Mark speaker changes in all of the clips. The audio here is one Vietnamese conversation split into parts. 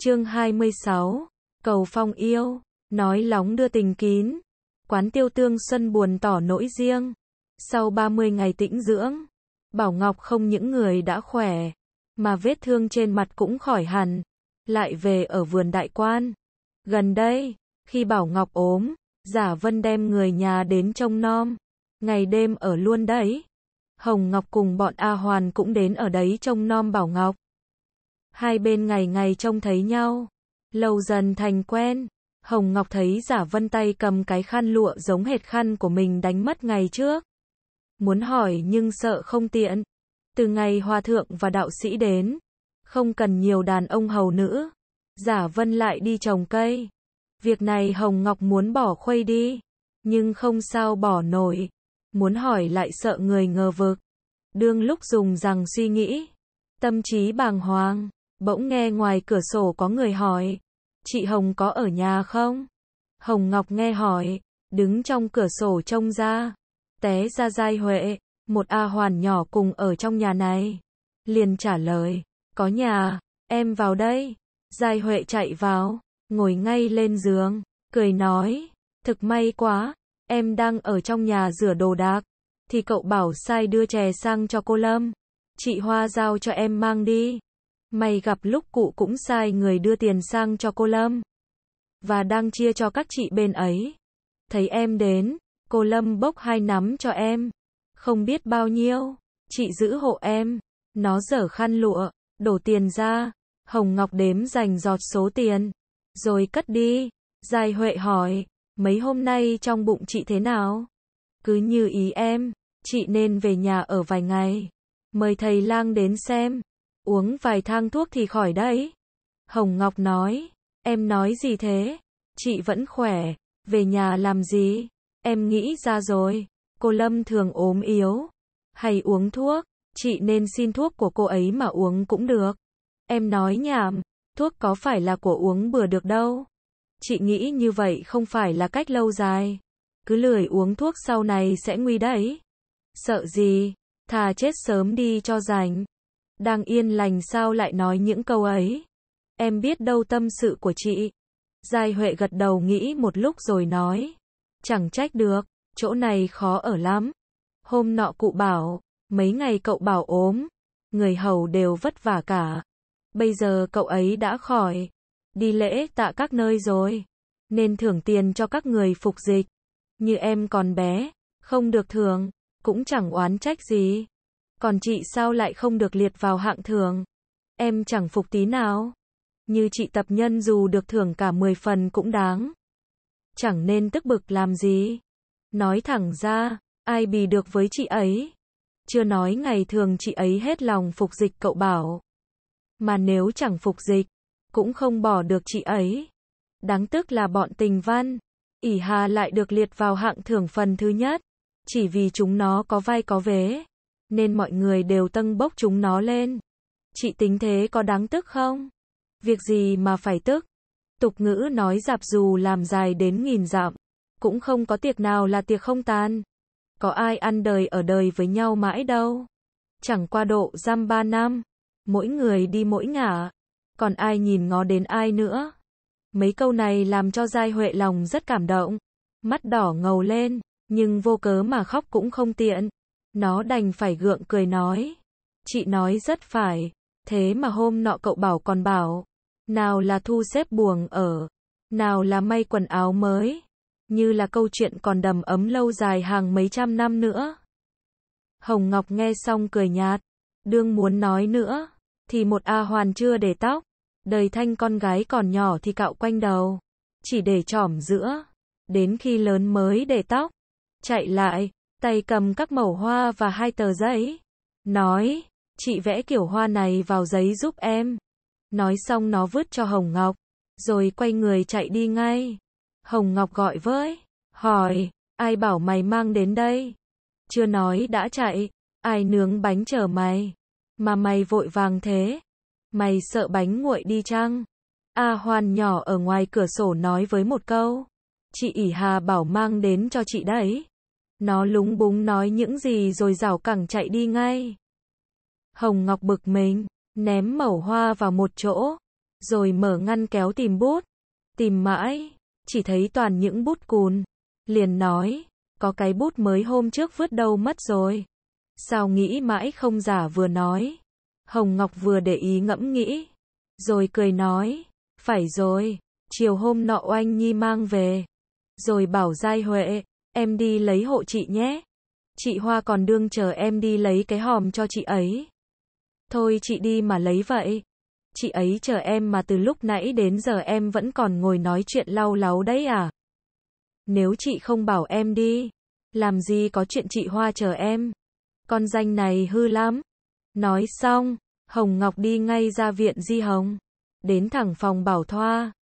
Speaker 1: Chương 26. Cầu phong yêu, nói lóng đưa tình kín. Quán tiêu tương xuân buồn tỏ nỗi riêng. Sau 30 ngày tĩnh dưỡng, Bảo Ngọc không những người đã khỏe, mà vết thương trên mặt cũng khỏi hẳn. Lại về ở vườn đại quan. Gần đây, khi Bảo Ngọc ốm, Giả Vân đem người nhà đến trông nom. Ngày đêm ở luôn đấy. Hồng Ngọc cùng bọn A Hoàn cũng đến ở đấy trông nom Bảo Ngọc. Hai bên ngày ngày trông thấy nhau. Lâu dần thành quen. Hồng Ngọc thấy giả vân tay cầm cái khăn lụa giống hệt khăn của mình đánh mất ngày trước. Muốn hỏi nhưng sợ không tiện. Từ ngày hòa thượng và đạo sĩ đến, không cần nhiều đàn ông hầu nữ. Giả vân lại đi trồng cây. Việc này Hồng Ngọc muốn bỏ khuây đi, nhưng không sao bỏ nổi. Muốn hỏi lại sợ người ngờ vực. Đương lúc dùng rằng suy nghĩ, tâm trí bàng hoàng, Bỗng nghe ngoài cửa sổ có người hỏi, chị Hồng có ở nhà không? Hồng Ngọc nghe hỏi, đứng trong cửa sổ trông ra, té ra dai huệ, một A hoàn nhỏ cùng ở trong nhà này. Liền trả lời, có nhà, em vào đây. Giai Huệ chạy vào, ngồi ngay lên giường, cười nói, thực may quá, em đang ở trong nhà rửa đồ đạc, thì cậu bảo sai đưa chè sang cho cô Lâm. Chị Hoa giao cho em mang đi. Mày gặp lúc cụ cũng sai người đưa tiền sang cho cô Lâm. Và đang chia cho các chị bên ấy. Thấy em đến, cô Lâm bốc hai nắm cho em. Không biết bao nhiêu, chị giữ hộ em. Nó dở khăn lụa, đổ tiền ra. Hồng Ngọc đếm dành giọt số tiền. Rồi cất đi. Dài Huệ hỏi, mấy hôm nay trong bụng chị thế nào? Cứ như ý em, chị nên về nhà ở vài ngày. Mời thầy lang đến xem uống vài thang thuốc thì khỏi đấy. Hồng Ngọc nói, em nói gì thế? Chị vẫn khỏe, về nhà làm gì? Em nghĩ ra rồi, cô Lâm thường ốm yếu, hay uống thuốc, chị nên xin thuốc của cô ấy mà uống cũng được. Em nói nhảm, thuốc có phải là của uống bừa được đâu. Chị nghĩ như vậy không phải là cách lâu dài. Cứ lười uống thuốc sau này sẽ nguy đấy. Sợ gì, thà chết sớm đi cho rảnh. Đang yên lành sao lại nói những câu ấy? Em biết đâu tâm sự của chị. Giai Huệ gật đầu nghĩ một lúc rồi nói. Chẳng trách được, chỗ này khó ở lắm. Hôm nọ cụ bảo, mấy ngày cậu bảo ốm, người hầu đều vất vả cả. Bây giờ cậu ấy đã khỏi, đi lễ tạ các nơi rồi, nên thưởng tiền cho các người phục dịch. Như em còn bé, không được thưởng, cũng chẳng oán trách gì. Còn chị sao lại không được liệt vào hạng thường? Em chẳng phục tí nào. Như chị tập nhân dù được thưởng cả 10 phần cũng đáng. Chẳng nên tức bực làm gì. Nói thẳng ra, ai bì được với chị ấy. Chưa nói ngày thường chị ấy hết lòng phục dịch cậu bảo. Mà nếu chẳng phục dịch, cũng không bỏ được chị ấy. Đáng tức là bọn tình văn, ỉ hà lại được liệt vào hạng thưởng phần thứ nhất. Chỉ vì chúng nó có vai có vế nên mọi người đều tâng bốc chúng nó lên. Chị tính thế có đáng tức không? Việc gì mà phải tức? Tục ngữ nói dạp dù làm dài đến nghìn dặm, cũng không có tiệc nào là tiệc không tan. Có ai ăn đời ở đời với nhau mãi đâu. Chẳng qua độ giam ba năm, mỗi người đi mỗi ngả, còn ai nhìn ngó đến ai nữa. Mấy câu này làm cho Giai Huệ lòng rất cảm động, mắt đỏ ngầu lên, nhưng vô cớ mà khóc cũng không tiện. Nó đành phải gượng cười nói. Chị nói rất phải. Thế mà hôm nọ cậu bảo còn bảo. Nào là thu xếp buồng ở. Nào là may quần áo mới. Như là câu chuyện còn đầm ấm lâu dài hàng mấy trăm năm nữa. Hồng Ngọc nghe xong cười nhạt. Đương muốn nói nữa. Thì một A Hoàn chưa để tóc. Đời thanh con gái còn nhỏ thì cạo quanh đầu. Chỉ để chỏm giữa. Đến khi lớn mới để tóc. Chạy lại tay cầm các mẩu hoa và hai tờ giấy. Nói, chị vẽ kiểu hoa này vào giấy giúp em. Nói xong nó vứt cho Hồng Ngọc, rồi quay người chạy đi ngay. Hồng Ngọc gọi với, hỏi, ai bảo mày mang đến đây? Chưa nói đã chạy, ai nướng bánh chờ mày? Mà mày vội vàng thế? Mày sợ bánh nguội đi chăng? A à, Hoan nhỏ ở ngoài cửa sổ nói với một câu. Chị ỉ Hà bảo mang đến cho chị đấy. Nó lúng búng nói những gì rồi rảo cẳng chạy đi ngay. Hồng Ngọc bực mình, ném mẩu hoa vào một chỗ, rồi mở ngăn kéo tìm bút. Tìm mãi, chỉ thấy toàn những bút cùn. Liền nói, có cái bút mới hôm trước vứt đâu mất rồi. Sao nghĩ mãi không giả vừa nói. Hồng Ngọc vừa để ý ngẫm nghĩ, rồi cười nói, phải rồi, chiều hôm nọ oanh nhi mang về, rồi bảo giai huệ, em đi lấy hộ chị nhé. Chị Hoa còn đương chờ em đi lấy cái hòm cho chị ấy. Thôi chị đi mà lấy vậy. Chị ấy chờ em mà từ lúc nãy đến giờ em vẫn còn ngồi nói chuyện lau láu đấy à. Nếu chị không bảo em đi, làm gì có chuyện chị Hoa chờ em. Con danh này hư lắm. Nói xong, Hồng Ngọc đi ngay ra viện Di Hồng. Đến thẳng phòng bảo thoa.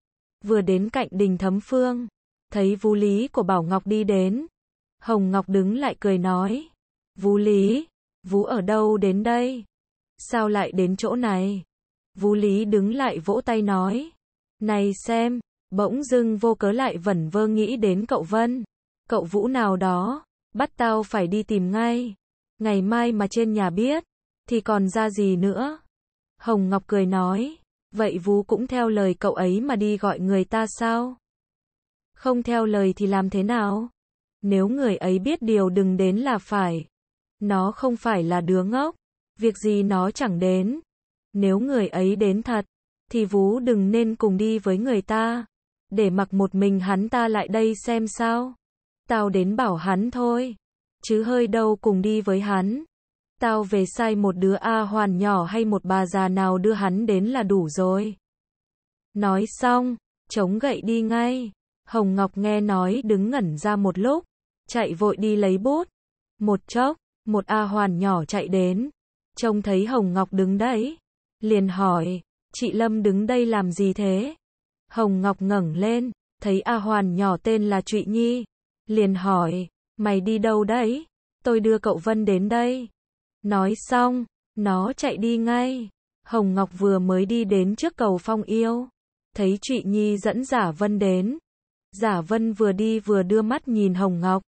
Speaker 1: Vừa đến cạnh đình thấm phương thấy Vũ lý của Bảo Ngọc đi đến. Hồng Ngọc đứng lại cười nói. Vũ lý, Vũ ở đâu đến đây? Sao lại đến chỗ này? Vũ lý đứng lại vỗ tay nói. Này xem, bỗng dưng vô cớ lại vẩn vơ nghĩ đến cậu Vân. Cậu Vũ nào đó, bắt tao phải đi tìm ngay. Ngày mai mà trên nhà biết, thì còn ra gì nữa? Hồng Ngọc cười nói. Vậy Vũ cũng theo lời cậu ấy mà đi gọi người ta sao? Không theo lời thì làm thế nào? Nếu người ấy biết điều đừng đến là phải. Nó không phải là đứa ngốc. Việc gì nó chẳng đến. Nếu người ấy đến thật, thì vú đừng nên cùng đi với người ta. Để mặc một mình hắn ta lại đây xem sao. Tao đến bảo hắn thôi. Chứ hơi đâu cùng đi với hắn. Tao về sai một đứa A hoàn nhỏ hay một bà già nào đưa hắn đến là đủ rồi. Nói xong, chống gậy đi ngay. Hồng Ngọc nghe nói đứng ngẩn ra một lúc, chạy vội đi lấy bút. Một chốc, một A Hoàn nhỏ chạy đến, trông thấy Hồng Ngọc đứng đấy, liền hỏi, chị Lâm đứng đây làm gì thế? Hồng Ngọc ngẩng lên, thấy A Hoàn nhỏ tên là Trụy Nhi, liền hỏi, mày đi đâu đấy? Tôi đưa cậu Vân đến đây. Nói xong, nó chạy đi ngay. Hồng Ngọc vừa mới đi đến trước cầu Phong Yêu, thấy Trụy Nhi dẫn Giả Vân đến, Giả Vân vừa đi vừa đưa mắt nhìn Hồng Ngọc.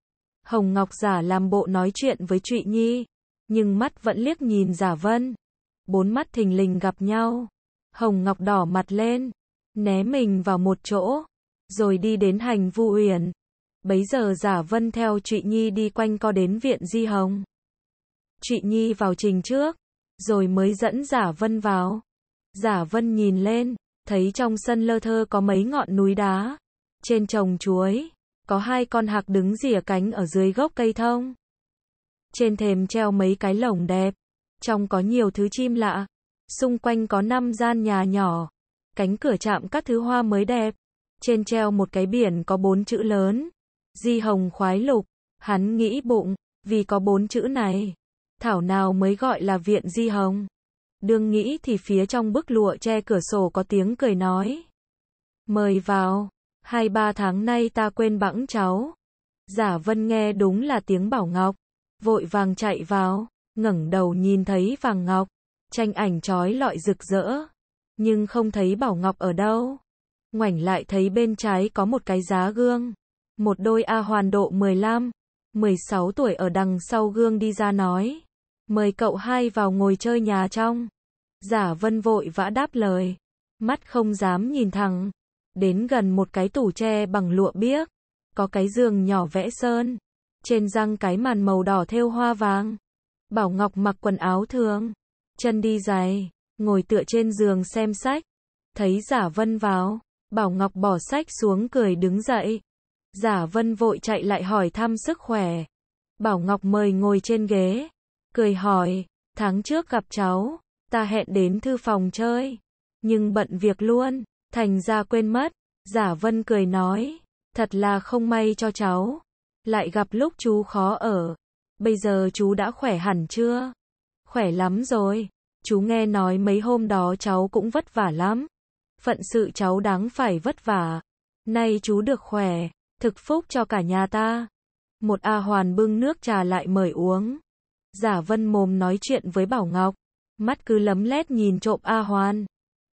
Speaker 1: Hồng Ngọc giả làm bộ nói chuyện với Trụy Nhi, nhưng mắt vẫn liếc nhìn Giả Vân. Bốn mắt thình lình gặp nhau. Hồng Ngọc đỏ mặt lên, né mình vào một chỗ, rồi đi đến hành vu uyển. Bấy giờ Giả Vân theo Trụy Nhi đi quanh co đến viện Di Hồng. Trụy Nhi vào trình trước, rồi mới dẫn Giả Vân vào. Giả Vân nhìn lên, thấy trong sân lơ thơ có mấy ngọn núi đá. Trên trồng chuối, có hai con hạc đứng rỉa cánh ở dưới gốc cây thông. Trên thềm treo mấy cái lồng đẹp, trong có nhiều thứ chim lạ. Xung quanh có năm gian nhà nhỏ, cánh cửa chạm các thứ hoa mới đẹp. Trên treo một cái biển có bốn chữ lớn, di hồng khoái lục. Hắn nghĩ bụng, vì có bốn chữ này, thảo nào mới gọi là viện di hồng. Đương nghĩ thì phía trong bức lụa che cửa sổ có tiếng cười nói. Mời vào hai ba tháng nay ta quên bẵng cháu. Giả vân nghe đúng là tiếng bảo ngọc, vội vàng chạy vào, ngẩng đầu nhìn thấy vàng ngọc, tranh ảnh trói lọi rực rỡ, nhưng không thấy bảo ngọc ở đâu. Ngoảnh lại thấy bên trái có một cái giá gương, một đôi A hoàn độ 15, 16 tuổi ở đằng sau gương đi ra nói, mời cậu hai vào ngồi chơi nhà trong. Giả vân vội vã đáp lời, mắt không dám nhìn thẳng, đến gần một cái tủ tre bằng lụa biếc, có cái giường nhỏ vẽ sơn, trên răng cái màn màu đỏ thêu hoa vàng. Bảo Ngọc mặc quần áo thường, chân đi giày, ngồi tựa trên giường xem sách. Thấy Giả Vân vào, Bảo Ngọc bỏ sách xuống cười đứng dậy. Giả Vân vội chạy lại hỏi thăm sức khỏe. Bảo Ngọc mời ngồi trên ghế, cười hỏi, tháng trước gặp cháu, ta hẹn đến thư phòng chơi, nhưng bận việc luôn. Thành ra quên mất, giả vân cười nói, thật là không may cho cháu. Lại gặp lúc chú khó ở. Bây giờ chú đã khỏe hẳn chưa? Khỏe lắm rồi. Chú nghe nói mấy hôm đó cháu cũng vất vả lắm. Phận sự cháu đáng phải vất vả. Nay chú được khỏe, thực phúc cho cả nhà ta. Một A Hoàn bưng nước trà lại mời uống. Giả Vân mồm nói chuyện với Bảo Ngọc, mắt cứ lấm lét nhìn trộm A Hoàn.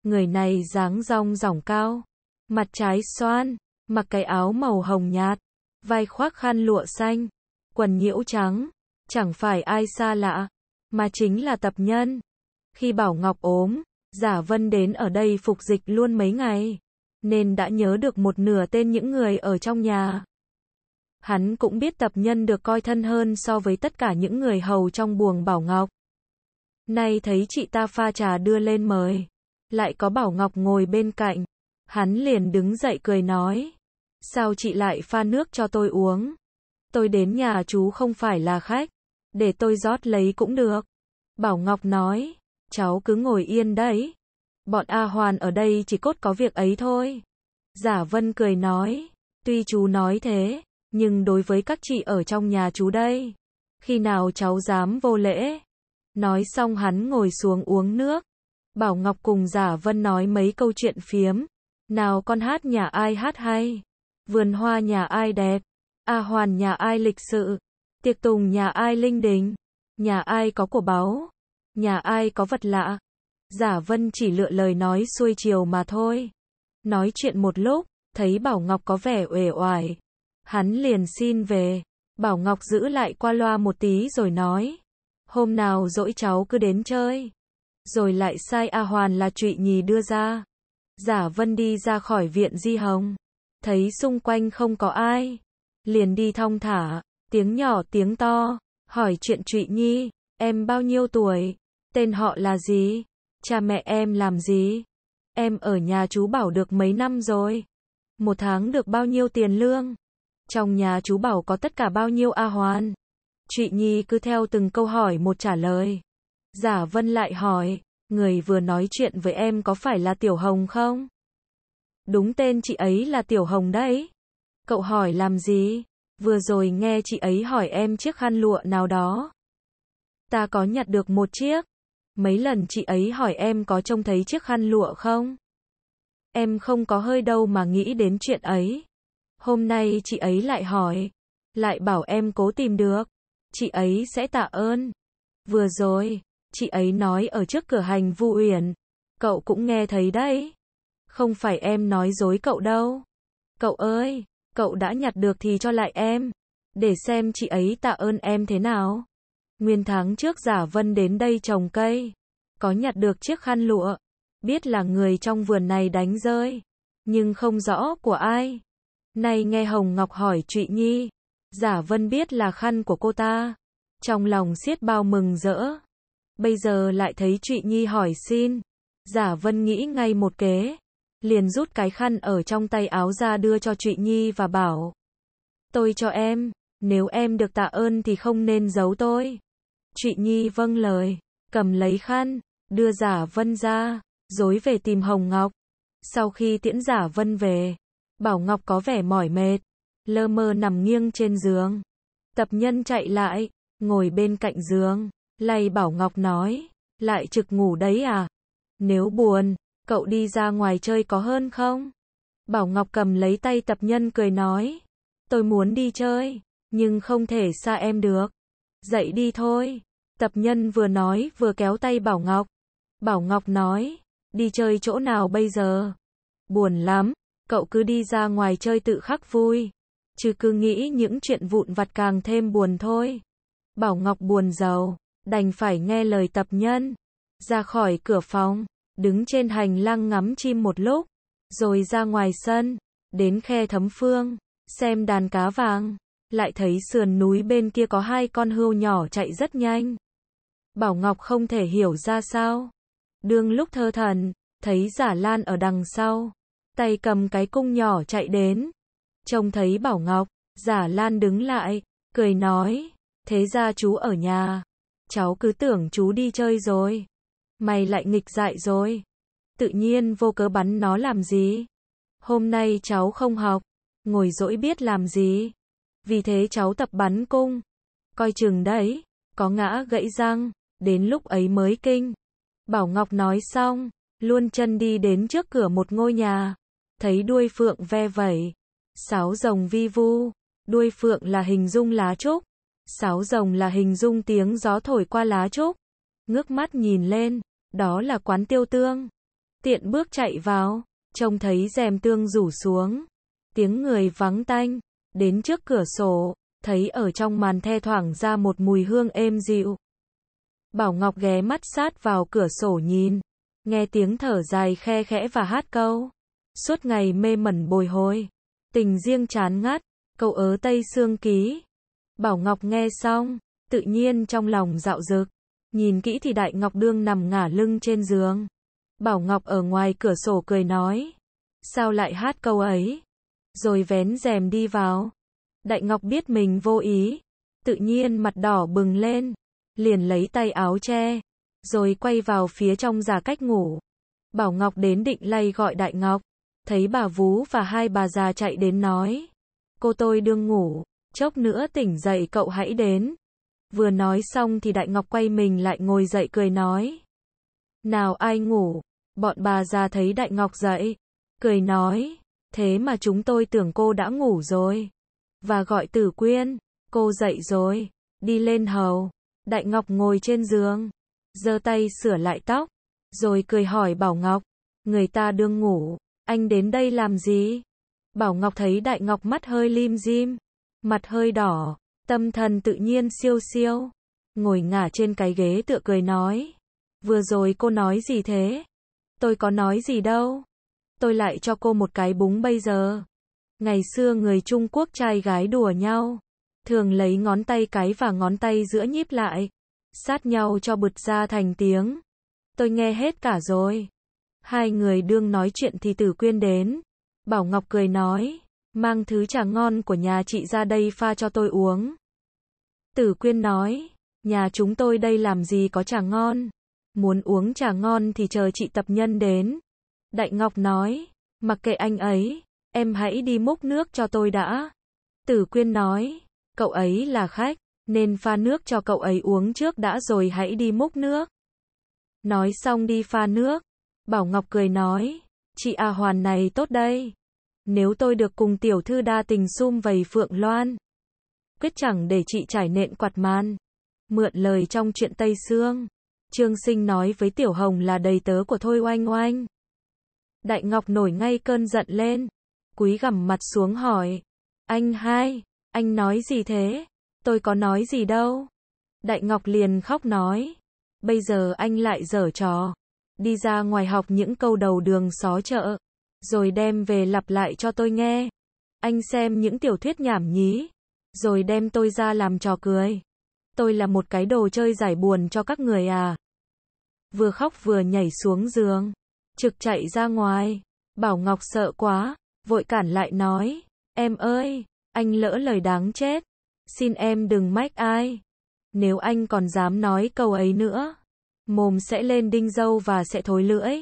Speaker 1: Người này dáng rong ròng cao, mặt trái xoan, mặc cái áo màu hồng nhạt, vai khoác khăn lụa xanh, quần nhiễu trắng, chẳng phải ai xa lạ, mà chính là tập nhân. Khi Bảo Ngọc ốm, Giả Vân đến ở đây phục dịch luôn mấy ngày, nên đã nhớ được một nửa tên những người ở trong nhà. Hắn cũng biết tập nhân được coi thân hơn so với tất cả những người hầu trong buồng Bảo Ngọc. Nay thấy chị ta pha trà đưa lên mời lại có Bảo Ngọc ngồi bên cạnh. Hắn liền đứng dậy cười nói. Sao chị lại pha nước cho tôi uống? Tôi đến nhà chú không phải là khách. Để tôi rót lấy cũng được. Bảo Ngọc nói. Cháu cứ ngồi yên đấy. Bọn A Hoàn ở đây chỉ cốt có việc ấy thôi. Giả Vân cười nói. Tuy chú nói thế, nhưng đối với các chị ở trong nhà chú đây. Khi nào cháu dám vô lễ? Nói xong hắn ngồi xuống uống nước. Bảo Ngọc cùng Giả Vân nói mấy câu chuyện phiếm. Nào con hát nhà ai hát hay? Vườn hoa nhà ai đẹp? A à hoàn nhà ai lịch sự? Tiệc tùng nhà ai linh đình? Nhà ai có của báu? Nhà ai có vật lạ? Giả Vân chỉ lựa lời nói xuôi chiều mà thôi. Nói chuyện một lúc, thấy Bảo Ngọc có vẻ uể oải. Hắn liền xin về. Bảo Ngọc giữ lại qua loa một tí rồi nói. Hôm nào dỗi cháu cứ đến chơi rồi lại sai A Hoàn là trụy nhì đưa ra. Giả Vân đi ra khỏi viện Di Hồng, thấy xung quanh không có ai, liền đi thong thả, tiếng nhỏ tiếng to, hỏi chuyện trụy nhi, em bao nhiêu tuổi, tên họ là gì, cha mẹ em làm gì, em ở nhà chú Bảo được mấy năm rồi, một tháng được bao nhiêu tiền lương, trong nhà chú Bảo có tất cả bao nhiêu A Hoàn. Trụy Nhi cứ theo từng câu hỏi một trả lời. Giả Vân lại hỏi, người vừa nói chuyện với em có phải là Tiểu Hồng không? Đúng tên chị ấy là Tiểu Hồng đấy. Cậu hỏi làm gì? Vừa rồi nghe chị ấy hỏi em chiếc khăn lụa nào đó. Ta có nhặt được một chiếc. Mấy lần chị ấy hỏi em có trông thấy chiếc khăn lụa không? Em không có hơi đâu mà nghĩ đến chuyện ấy. Hôm nay chị ấy lại hỏi. Lại bảo em cố tìm được. Chị ấy sẽ tạ ơn. Vừa rồi, Chị ấy nói ở trước cửa hành Vu Uyển. Cậu cũng nghe thấy đấy. Không phải em nói dối cậu đâu. Cậu ơi, cậu đã nhặt được thì cho lại em. Để xem chị ấy tạ ơn em thế nào. Nguyên tháng trước giả vân đến đây trồng cây. Có nhặt được chiếc khăn lụa. Biết là người trong vườn này đánh rơi. Nhưng không rõ của ai. Nay nghe Hồng Ngọc hỏi Trụy Nhi. Giả vân biết là khăn của cô ta. Trong lòng xiết bao mừng rỡ bây giờ lại thấy Trụy Nhi hỏi xin. Giả Vân nghĩ ngay một kế, liền rút cái khăn ở trong tay áo ra đưa cho Trụy Nhi và bảo. Tôi cho em, nếu em được tạ ơn thì không nên giấu tôi. Trụy Nhi vâng lời, cầm lấy khăn, đưa Giả Vân ra, dối về tìm Hồng Ngọc. Sau khi tiễn Giả Vân về, Bảo Ngọc có vẻ mỏi mệt, lơ mơ nằm nghiêng trên giường. Tập nhân chạy lại, ngồi bên cạnh giường. Lầy Bảo Ngọc nói, lại trực ngủ đấy à? Nếu buồn, cậu đi ra ngoài chơi có hơn không? Bảo Ngọc cầm lấy tay tập nhân cười nói, tôi muốn đi chơi, nhưng không thể xa em được. Dậy đi thôi. Tập nhân vừa nói vừa kéo tay Bảo Ngọc. Bảo Ngọc nói, đi chơi chỗ nào bây giờ? Buồn lắm, cậu cứ đi ra ngoài chơi tự khắc vui. Chứ cứ nghĩ những chuyện vụn vặt càng thêm buồn thôi. Bảo Ngọc buồn giàu đành phải nghe lời tập nhân, ra khỏi cửa phòng, đứng trên hành lang ngắm chim một lúc, rồi ra ngoài sân, đến khe thấm phương, xem đàn cá vàng, lại thấy sườn núi bên kia có hai con hươu nhỏ chạy rất nhanh. Bảo Ngọc không thể hiểu ra sao. Đương lúc thơ thần, thấy giả lan ở đằng sau, tay cầm cái cung nhỏ chạy đến. Trông thấy Bảo Ngọc, giả lan đứng lại, cười nói, thế ra chú ở nhà cháu cứ tưởng chú đi chơi rồi. Mày lại nghịch dại rồi. Tự nhiên vô cớ bắn nó làm gì? Hôm nay cháu không học, ngồi dỗi biết làm gì. Vì thế cháu tập bắn cung. Coi chừng đấy, có ngã gãy răng, đến lúc ấy mới kinh. Bảo Ngọc nói xong, luôn chân đi đến trước cửa một ngôi nhà. Thấy đuôi phượng ve vẩy, sáo rồng vi vu, đuôi phượng là hình dung lá trúc Sáo rồng là hình dung tiếng gió thổi qua lá trúc. Ngước mắt nhìn lên, đó là quán tiêu tương. Tiện bước chạy vào, trông thấy rèm tương rủ xuống. Tiếng người vắng tanh, đến trước cửa sổ, thấy ở trong màn the thoảng ra một mùi hương êm dịu. Bảo Ngọc ghé mắt sát vào cửa sổ nhìn, nghe tiếng thở dài khe khẽ và hát câu. Suốt ngày mê mẩn bồi hồi, tình riêng chán ngắt, câu ớ tây xương ký. Bảo Ngọc nghe xong, tự nhiên trong lòng dạo dực. Nhìn kỹ thì Đại Ngọc Đương nằm ngả lưng trên giường. Bảo Ngọc ở ngoài cửa sổ cười nói. Sao lại hát câu ấy? Rồi vén rèm đi vào. Đại Ngọc biết mình vô ý. Tự nhiên mặt đỏ bừng lên. Liền lấy tay áo che. Rồi quay vào phía trong giả cách ngủ. Bảo Ngọc đến định lay gọi Đại Ngọc. Thấy bà Vú và hai bà già chạy đến nói. Cô tôi đương ngủ. Chốc nữa tỉnh dậy cậu hãy đến. Vừa nói xong thì Đại Ngọc quay mình lại ngồi dậy cười nói. Nào ai ngủ, bọn bà già thấy Đại Ngọc dậy, cười nói, thế mà chúng tôi tưởng cô đã ngủ rồi. Và gọi tử quyên, cô dậy rồi, đi lên hầu. Đại Ngọc ngồi trên giường, giơ tay sửa lại tóc, rồi cười hỏi Bảo Ngọc, người ta đương ngủ, anh đến đây làm gì? Bảo Ngọc thấy Đại Ngọc mắt hơi lim dim mặt hơi đỏ, tâm thần tự nhiên siêu siêu, ngồi ngả trên cái ghế tựa cười nói. Vừa rồi cô nói gì thế? Tôi có nói gì đâu. Tôi lại cho cô một cái búng bây giờ. Ngày xưa người Trung Quốc trai gái đùa nhau. Thường lấy ngón tay cái và ngón tay giữa nhíp lại. Sát nhau cho bật ra thành tiếng. Tôi nghe hết cả rồi. Hai người đương nói chuyện thì tử quyên đến. Bảo Ngọc cười nói. Mang thứ trà ngon của nhà chị ra đây pha cho tôi uống. Tử Quyên nói, nhà chúng tôi đây làm gì có trà ngon. Muốn uống trà ngon thì chờ chị tập nhân đến. Đại Ngọc nói, mặc kệ anh ấy, em hãy đi múc nước cho tôi đã. Tử Quyên nói, cậu ấy là khách, nên pha nước cho cậu ấy uống trước đã rồi hãy đi múc nước. Nói xong đi pha nước, Bảo Ngọc cười nói, chị A à Hoàn này tốt đây. Nếu tôi được cùng tiểu thư đa tình sum vầy phượng loan. Quyết chẳng để chị trải nện quạt man Mượn lời trong chuyện Tây Sương. Trương Sinh nói với Tiểu Hồng là đầy tớ của Thôi Oanh Oanh. Đại Ngọc nổi ngay cơn giận lên. Quý gằm mặt xuống hỏi. Anh hai, anh nói gì thế? Tôi có nói gì đâu. Đại Ngọc liền khóc nói. Bây giờ anh lại dở trò. Đi ra ngoài học những câu đầu đường xó chợ. Rồi đem về lặp lại cho tôi nghe. Anh xem những tiểu thuyết nhảm nhí. Rồi đem tôi ra làm trò cười. Tôi là một cái đồ chơi giải buồn cho các người à. Vừa khóc vừa nhảy xuống giường. Trực chạy ra ngoài. Bảo Ngọc sợ quá. Vội cản lại nói. Em ơi, anh lỡ lời đáng chết. Xin em đừng mách ai. Nếu anh còn dám nói câu ấy nữa mồm sẽ lên đinh dâu và sẽ thối lưỡi.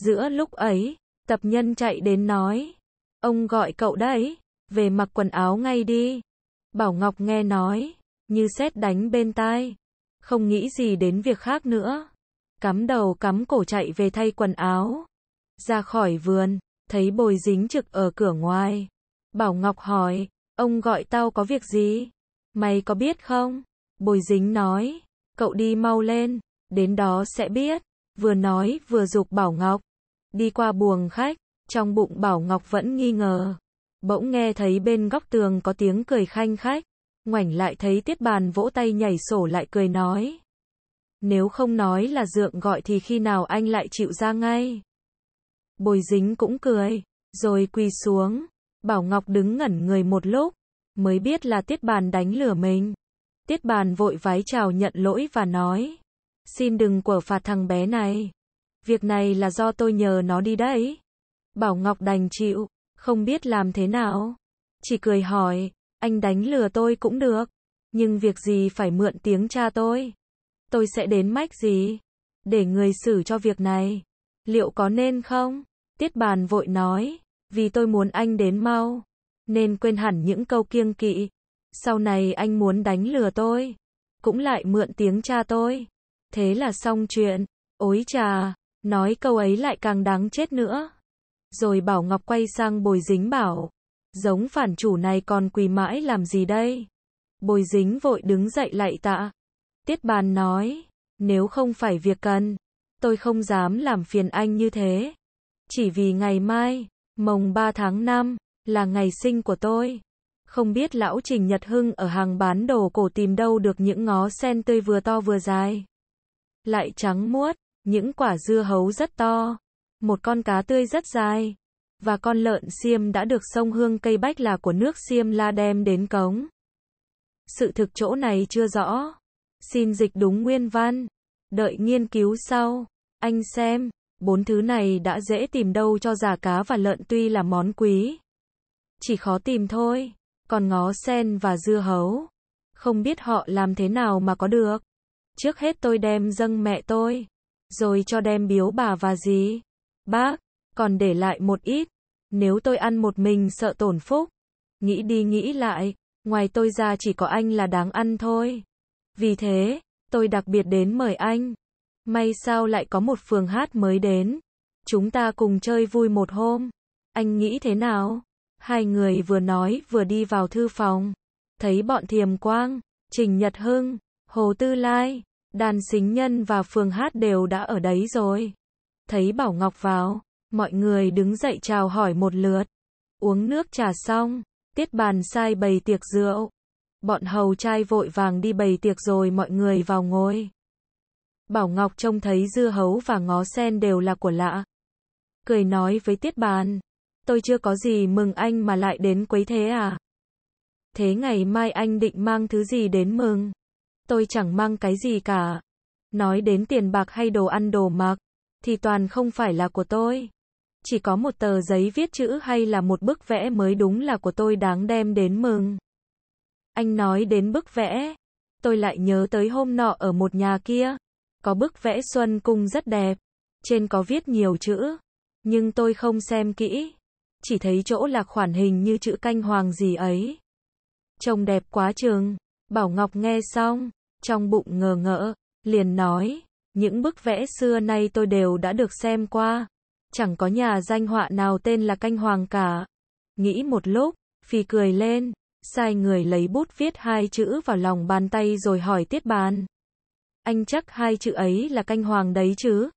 Speaker 1: Giữa lúc ấy, Tập nhân chạy đến nói. Ông gọi cậu đấy. Về mặc quần áo ngay đi. Bảo Ngọc nghe nói. Như xét đánh bên tai. Không nghĩ gì đến việc khác nữa. Cắm đầu cắm cổ chạy về thay quần áo. Ra khỏi vườn. Thấy bồi dính trực ở cửa ngoài. Bảo Ngọc hỏi. Ông gọi tao có việc gì? Mày có biết không? Bồi dính nói. Cậu đi mau lên. Đến đó sẽ biết. Vừa nói vừa dục Bảo Ngọc. Đi qua buồng khách, trong bụng Bảo Ngọc vẫn nghi ngờ. Bỗng nghe thấy bên góc tường có tiếng cười khanh khách. Ngoảnh lại thấy tiết bàn vỗ tay nhảy sổ lại cười nói. Nếu không nói là dượng gọi thì khi nào anh lại chịu ra ngay. Bồi dính cũng cười, rồi quỳ xuống. Bảo Ngọc đứng ngẩn người một lúc, mới biết là tiết bàn đánh lửa mình. Tiết bàn vội vái chào nhận lỗi và nói. Xin đừng quở phạt thằng bé này. Việc này là do tôi nhờ nó đi đấy. Bảo Ngọc đành chịu, không biết làm thế nào. Chỉ cười hỏi, anh đánh lừa tôi cũng được. Nhưng việc gì phải mượn tiếng cha tôi? Tôi sẽ đến mách gì? Để người xử cho việc này. Liệu có nên không? Tiết bàn vội nói, vì tôi muốn anh đến mau. Nên quên hẳn những câu kiêng kỵ. Sau này anh muốn đánh lừa tôi. Cũng lại mượn tiếng cha tôi. Thế là xong chuyện. Ôi trà. Nói câu ấy lại càng đáng chết nữa. Rồi Bảo Ngọc quay sang bồi dính bảo. Giống phản chủ này còn quỳ mãi làm gì đây? Bồi dính vội đứng dậy lạy tạ. Tiết bàn nói. Nếu không phải việc cần, tôi không dám làm phiền anh như thế. Chỉ vì ngày mai, mồng 3 tháng 5, là ngày sinh của tôi. Không biết lão Trình Nhật Hưng ở hàng bán đồ cổ tìm đâu được những ngó sen tươi vừa to vừa dài. Lại trắng muốt, những quả dưa hấu rất to, một con cá tươi rất dài, và con lợn xiêm đã được sông Hương cây bách là của nước xiêm la đem đến cống. Sự thực chỗ này chưa rõ. Xin dịch đúng nguyên văn. Đợi nghiên cứu sau. Anh xem, bốn thứ này đã dễ tìm đâu cho giả cá và lợn tuy là món quý. Chỉ khó tìm thôi. Còn ngó sen và dưa hấu. Không biết họ làm thế nào mà có được. Trước hết tôi đem dâng mẹ tôi. Rồi cho đem biếu bà và dì. Bác, còn để lại một ít. Nếu tôi ăn một mình sợ tổn phúc. Nghĩ đi nghĩ lại, ngoài tôi ra chỉ có anh là đáng ăn thôi. Vì thế, tôi đặc biệt đến mời anh. May sao lại có một phường hát mới đến. Chúng ta cùng chơi vui một hôm. Anh nghĩ thế nào? Hai người vừa nói vừa đi vào thư phòng. Thấy bọn Thiềm Quang, Trình Nhật Hưng, Hồ Tư Lai, Đàn xính nhân và Phương Hát đều đã ở đấy rồi. Thấy Bảo Ngọc vào, mọi người đứng dậy chào hỏi một lượt. Uống nước trà xong, tiết bàn sai bày tiệc rượu. Bọn hầu trai vội vàng đi bày tiệc rồi mọi người vào ngồi. Bảo Ngọc trông thấy dưa hấu và ngó sen đều là của lạ. Cười nói với tiết bàn, tôi chưa có gì mừng anh mà lại đến quấy thế à? Thế ngày mai anh định mang thứ gì đến mừng? tôi chẳng mang cái gì cả. Nói đến tiền bạc hay đồ ăn đồ mặc, thì toàn không phải là của tôi. Chỉ có một tờ giấy viết chữ hay là một bức vẽ mới đúng là của tôi đáng đem đến mừng. Anh nói đến bức vẽ, tôi lại nhớ tới hôm nọ ở một nhà kia, có bức vẽ xuân cung rất đẹp, trên có viết nhiều chữ, nhưng tôi không xem kỹ, chỉ thấy chỗ là khoản hình như chữ canh hoàng gì ấy. Trông đẹp quá trường, Bảo Ngọc nghe xong, trong bụng ngờ ngỡ, liền nói, những bức vẽ xưa nay tôi đều đã được xem qua, chẳng có nhà danh họa nào tên là canh hoàng cả. Nghĩ một lúc, phi cười lên, sai người lấy bút viết hai chữ vào lòng bàn tay rồi hỏi tiết bàn. Anh chắc hai chữ ấy là canh hoàng đấy chứ?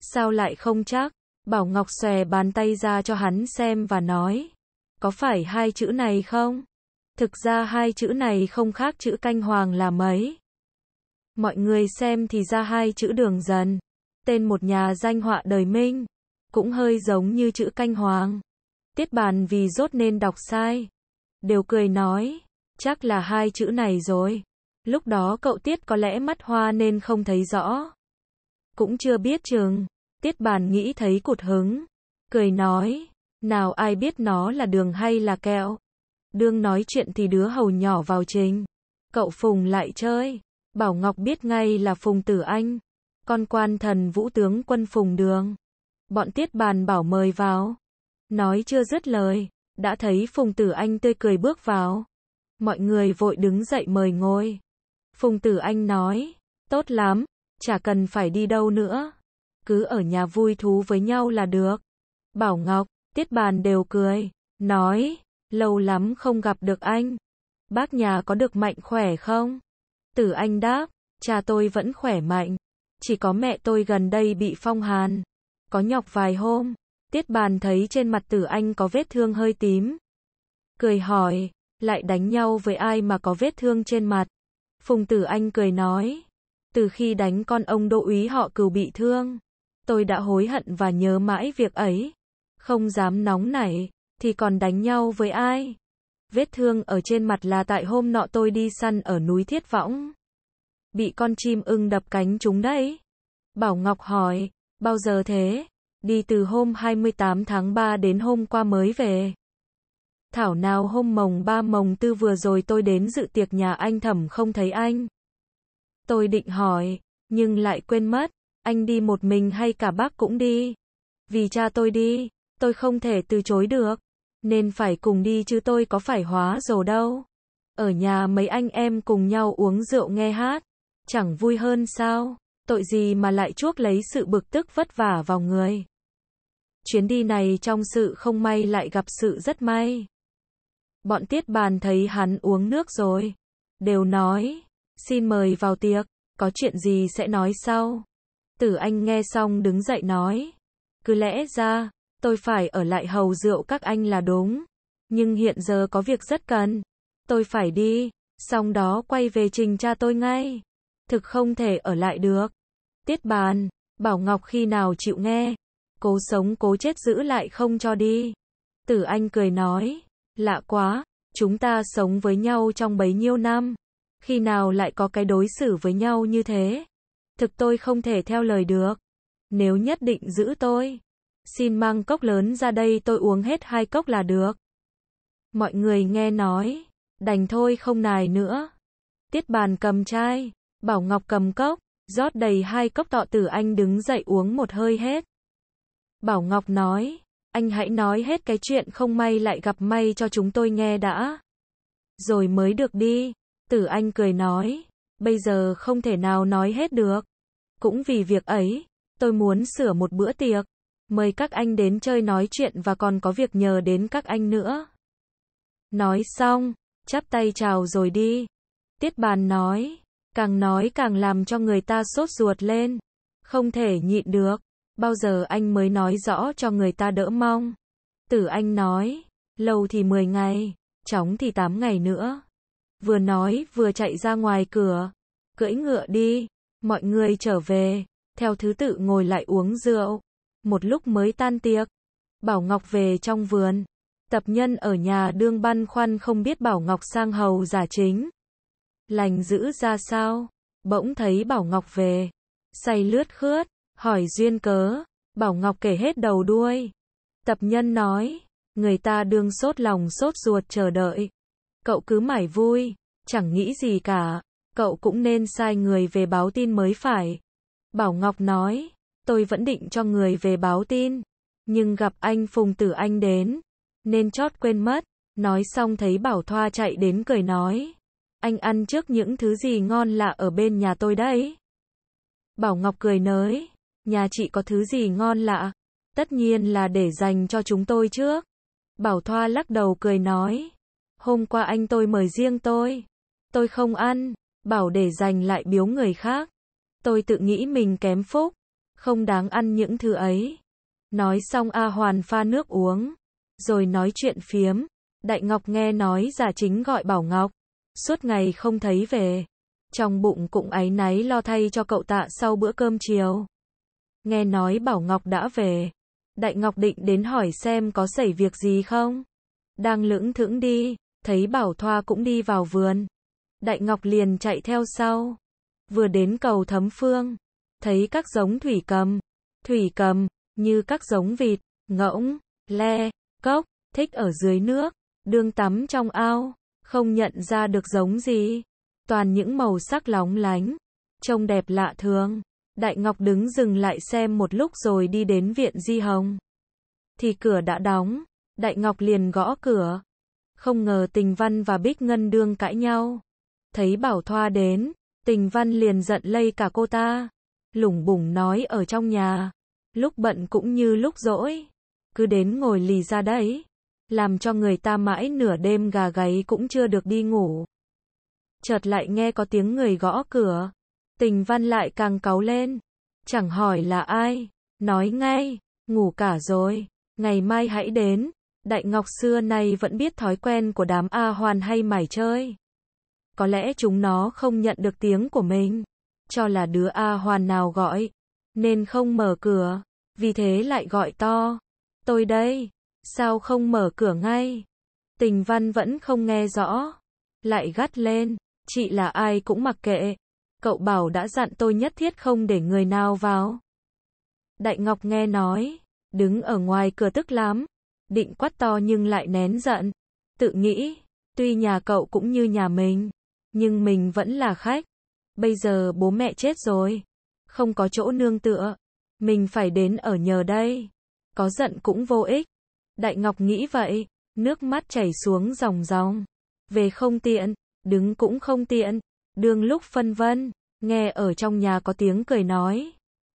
Speaker 1: Sao lại không chắc? Bảo Ngọc xòe bàn tay ra cho hắn xem và nói. Có phải hai chữ này không? Thực ra hai chữ này không khác chữ canh hoàng là mấy. Mọi người xem thì ra hai chữ đường dần. Tên một nhà danh họa đời minh. Cũng hơi giống như chữ canh hoàng. Tiết bàn vì rốt nên đọc sai. Đều cười nói. Chắc là hai chữ này rồi. Lúc đó cậu Tiết có lẽ mắt hoa nên không thấy rõ. Cũng chưa biết chừng. Tiết bàn nghĩ thấy cụt hứng. Cười nói. Nào ai biết nó là đường hay là kẹo. Đương nói chuyện thì đứa hầu nhỏ vào trình. Cậu Phùng lại chơi. Bảo Ngọc biết ngay là Phùng Tử Anh, con quan thần vũ tướng quân Phùng Đường. Bọn tiết bàn bảo mời vào. Nói chưa dứt lời, đã thấy Phùng Tử Anh tươi cười bước vào. Mọi người vội đứng dậy mời ngồi. Phùng Tử Anh nói, tốt lắm, chả cần phải đi đâu nữa. Cứ ở nhà vui thú với nhau là được. Bảo Ngọc, Tiết Bàn đều cười, nói, lâu lắm không gặp được anh. Bác nhà có được mạnh khỏe không? Tử Anh đáp, cha tôi vẫn khỏe mạnh, chỉ có mẹ tôi gần đây bị phong hàn, có nhọc vài hôm. Tiết bàn thấy trên mặt Tử Anh có vết thương hơi tím. Cười hỏi, lại đánh nhau với ai mà có vết thương trên mặt. Phùng Tử Anh cười nói, từ khi đánh con ông đỗ úy họ cừu bị thương, tôi đã hối hận và nhớ mãi việc ấy. Không dám nóng nảy, thì còn đánh nhau với ai? Vết thương ở trên mặt là tại hôm nọ tôi đi săn ở núi Thiết Võng. Bị con chim ưng đập cánh chúng đấy. Bảo Ngọc hỏi, bao giờ thế? Đi từ hôm 28 tháng 3 đến hôm qua mới về. Thảo nào hôm mồng 3 mồng 4 vừa rồi tôi đến dự tiệc nhà anh thẩm không thấy anh. Tôi định hỏi, nhưng lại quên mất, anh đi một mình hay cả bác cũng đi. Vì cha tôi đi, tôi không thể từ chối được nên phải cùng đi chứ tôi có phải hóa rồi đâu. Ở nhà mấy anh em cùng nhau uống rượu nghe hát, chẳng vui hơn sao, tội gì mà lại chuốc lấy sự bực tức vất vả vào người. Chuyến đi này trong sự không may lại gặp sự rất may. Bọn tiết bàn thấy hắn uống nước rồi, đều nói, xin mời vào tiệc, có chuyện gì sẽ nói sau. Tử Anh nghe xong đứng dậy nói, cứ lẽ ra, tôi phải ở lại hầu rượu các anh là đúng. Nhưng hiện giờ có việc rất cần. Tôi phải đi, xong đó quay về trình cha tôi ngay. Thực không thể ở lại được. Tiết bàn, Bảo Ngọc khi nào chịu nghe. Cố sống cố chết giữ lại không cho đi. Tử Anh cười nói, lạ quá, chúng ta sống với nhau trong bấy nhiêu năm. Khi nào lại có cái đối xử với nhau như thế? Thực tôi không thể theo lời được. Nếu nhất định giữ tôi xin mang cốc lớn ra đây tôi uống hết hai cốc là được. Mọi người nghe nói, đành thôi không nài nữa. Tiết bàn cầm chai, Bảo Ngọc cầm cốc, rót đầy hai cốc tọ tử anh đứng dậy uống một hơi hết. Bảo Ngọc nói, anh hãy nói hết cái chuyện không may lại gặp may cho chúng tôi nghe đã. Rồi mới được đi, tử anh cười nói, bây giờ không thể nào nói hết được. Cũng vì việc ấy, tôi muốn sửa một bữa tiệc. Mời các anh đến chơi nói chuyện và còn có việc nhờ đến các anh nữa. Nói xong, chắp tay chào rồi đi. Tiết bàn nói, càng nói càng làm cho người ta sốt ruột lên. Không thể nhịn được, bao giờ anh mới nói rõ cho người ta đỡ mong. Tử anh nói, lâu thì 10 ngày, chóng thì 8 ngày nữa. Vừa nói vừa chạy ra ngoài cửa, cưỡi ngựa đi, mọi người trở về, theo thứ tự ngồi lại uống rượu một lúc mới tan tiệc. Bảo Ngọc về trong vườn. Tập nhân ở nhà đương băn khoăn không biết Bảo Ngọc sang hầu giả chính. Lành giữ ra sao? Bỗng thấy Bảo Ngọc về. Say lướt khướt, hỏi duyên cớ. Bảo Ngọc kể hết đầu đuôi. Tập nhân nói, người ta đương sốt lòng sốt ruột chờ đợi. Cậu cứ mải vui, chẳng nghĩ gì cả. Cậu cũng nên sai người về báo tin mới phải. Bảo Ngọc nói tôi vẫn định cho người về báo tin. Nhưng gặp anh Phùng Tử Anh đến, nên chót quên mất. Nói xong thấy Bảo Thoa chạy đến cười nói. Anh ăn trước những thứ gì ngon lạ ở bên nhà tôi đấy. Bảo Ngọc cười nới. Nhà chị có thứ gì ngon lạ? Tất nhiên là để dành cho chúng tôi trước. Bảo Thoa lắc đầu cười nói. Hôm qua anh tôi mời riêng tôi. Tôi không ăn. Bảo để dành lại biếu người khác. Tôi tự nghĩ mình kém phúc. Không đáng ăn những thứ ấy. Nói xong A Hoàn pha nước uống, rồi nói chuyện phiếm. Đại Ngọc nghe nói giả chính gọi Bảo Ngọc, suốt ngày không thấy về. Trong bụng cũng áy náy lo thay cho cậu tạ sau bữa cơm chiều. Nghe nói Bảo Ngọc đã về. Đại Ngọc định đến hỏi xem có xảy việc gì không. Đang lưỡng thững đi, thấy Bảo Thoa cũng đi vào vườn. Đại Ngọc liền chạy theo sau. Vừa đến cầu thấm phương, thấy các giống thủy cầm, thủy cầm, như các giống vịt, ngỗng, le, cốc, thích ở dưới nước, đương tắm trong ao, không nhận ra được giống gì, toàn những màu sắc lóng lánh, trông đẹp lạ thường. Đại Ngọc đứng dừng lại xem một lúc rồi đi đến viện Di Hồng. Thì cửa đã đóng, Đại Ngọc liền gõ cửa. Không ngờ Tình Văn và Bích Ngân đương cãi nhau. Thấy Bảo Thoa đến, Tình Văn liền giận lây cả cô ta lủng bủng nói ở trong nhà, lúc bận cũng như lúc rỗi, cứ đến ngồi lì ra đấy, làm cho người ta mãi nửa đêm gà gáy cũng chưa được đi ngủ. Chợt lại nghe có tiếng người gõ cửa, tình văn lại càng cáu lên, chẳng hỏi là ai, nói ngay, ngủ cả rồi, ngày mai hãy đến. Đại Ngọc xưa nay vẫn biết thói quen của đám A Hoàn hay mải chơi. Có lẽ chúng nó không nhận được tiếng của mình cho là đứa A Hoàn nào gọi, nên không mở cửa, vì thế lại gọi to, tôi đây, sao không mở cửa ngay? Tình văn vẫn không nghe rõ, lại gắt lên, chị là ai cũng mặc kệ, cậu bảo đã dặn tôi nhất thiết không để người nào vào. Đại Ngọc nghe nói, đứng ở ngoài cửa tức lắm, định quát to nhưng lại nén giận, tự nghĩ, tuy nhà cậu cũng như nhà mình, nhưng mình vẫn là khách, Bây giờ bố mẹ chết rồi. Không có chỗ nương tựa. Mình phải đến ở nhờ đây. Có giận cũng vô ích. Đại Ngọc nghĩ vậy. Nước mắt chảy xuống ròng ròng. Về không tiện. Đứng cũng không tiện. Đường lúc phân vân. Nghe ở trong nhà có tiếng cười nói.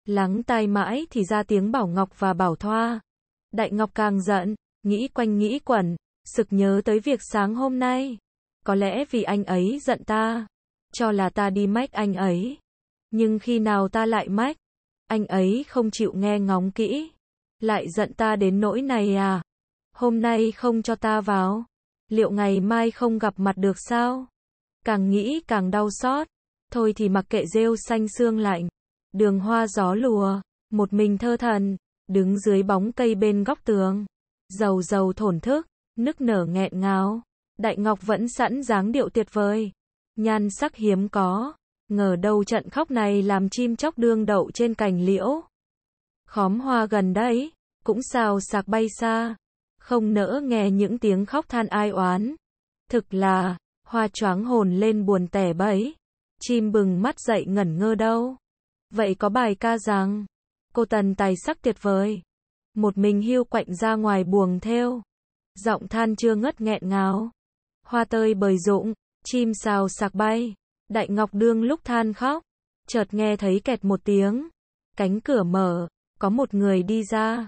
Speaker 1: Lắng tai mãi thì ra tiếng Bảo Ngọc và Bảo Thoa. Đại Ngọc càng giận. Nghĩ quanh nghĩ quẩn. Sực nhớ tới việc sáng hôm nay. Có lẽ vì anh ấy giận ta cho là ta đi mách anh ấy. Nhưng khi nào ta lại mách, anh ấy không chịu nghe ngóng kỹ, lại giận ta đến nỗi này à. Hôm nay không cho ta vào, liệu ngày mai không gặp mặt được sao? Càng nghĩ càng đau xót, thôi thì mặc kệ rêu xanh xương lạnh, đường hoa gió lùa, một mình thơ thần, đứng dưới bóng cây bên góc tường, dầu dầu thổn thức, nức nở nghẹn ngào. Đại Ngọc vẫn sẵn dáng điệu tuyệt vời nhan sắc hiếm có. Ngờ đâu trận khóc này làm chim chóc đương đậu trên cành liễu. Khóm hoa gần đây cũng xào sạc bay xa. Không nỡ nghe những tiếng khóc than ai oán. Thực là, hoa choáng hồn lên buồn tẻ bấy. Chim bừng mắt dậy ngẩn ngơ đâu. Vậy có bài ca rằng, cô tần tài sắc tuyệt vời. Một mình hưu quạnh ra ngoài buồng theo. Giọng than chưa ngất nghẹn ngào. Hoa tơi bời rụng. Chim xào sạc bay, Đại Ngọc Đương lúc than khóc, chợt nghe thấy kẹt một tiếng, cánh cửa mở, có một người đi ra.